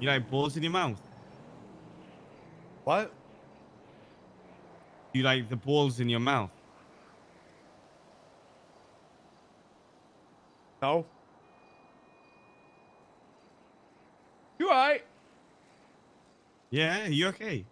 You like balls in your mouth? What? You like the balls in your mouth? No. You alright? Yeah, you okay?